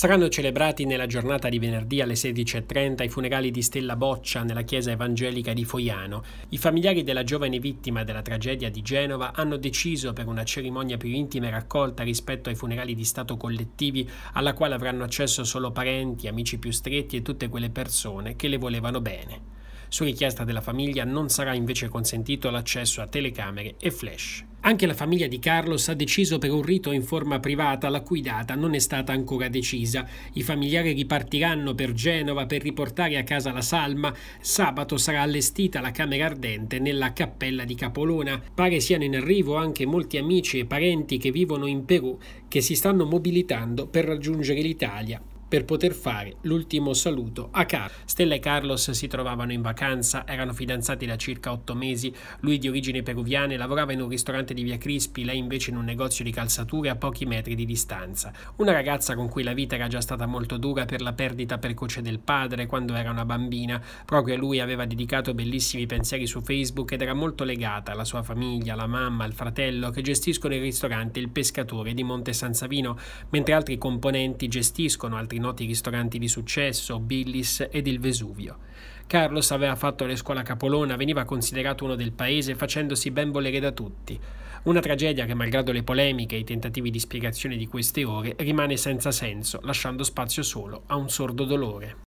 Saranno celebrati nella giornata di venerdì alle 16.30 i funerali di Stella Boccia nella chiesa evangelica di Foiano. I familiari della giovane vittima della tragedia di Genova hanno deciso per una cerimonia più intima e raccolta rispetto ai funerali di Stato collettivi alla quale avranno accesso solo parenti, amici più stretti e tutte quelle persone che le volevano bene. Su richiesta della famiglia non sarà invece consentito l'accesso a telecamere e flash. Anche la famiglia di Carlos ha deciso per un rito in forma privata la cui data non è stata ancora decisa. I familiari ripartiranno per Genova per riportare a casa la salma. Sabato sarà allestita la camera ardente nella cappella di Capolona. Pare siano in arrivo anche molti amici e parenti che vivono in Perù che si stanno mobilitando per raggiungere l'Italia per poter fare l'ultimo saluto a Carlo. Stella e Carlos si trovavano in vacanza, erano fidanzati da circa otto mesi, lui di origini peruviane lavorava in un ristorante di Via Crispi, lei invece in un negozio di calzature a pochi metri di distanza. Una ragazza con cui la vita era già stata molto dura per la perdita precoce del padre quando era una bambina, proprio a lui aveva dedicato bellissimi pensieri su Facebook ed era molto legata alla sua famiglia, alla mamma, al fratello che gestiscono il ristorante Il Pescatore di Monte San Savino, mentre altri componenti gestiscono altri altri noti ristoranti di successo, Billis ed il Vesuvio. Carlos aveva fatto le scuole a Capolona, veniva considerato uno del paese facendosi ben volere da tutti. Una tragedia che, malgrado le polemiche e i tentativi di spiegazione di queste ore, rimane senza senso, lasciando spazio solo a un sordo dolore.